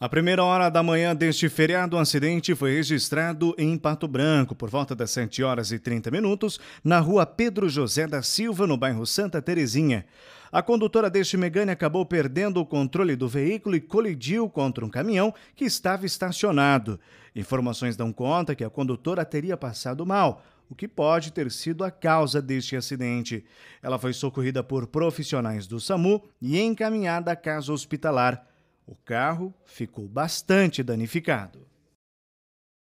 A primeira hora da manhã deste feriado, o um acidente foi registrado em Pato Branco, por volta das 7 horas e 30 minutos, na rua Pedro José da Silva, no bairro Santa Terezinha. A condutora deste Megane acabou perdendo o controle do veículo e colidiu contra um caminhão que estava estacionado. Informações dão conta que a condutora teria passado mal, o que pode ter sido a causa deste acidente. Ela foi socorrida por profissionais do SAMU e encaminhada à casa hospitalar. O carro ficou bastante danificado.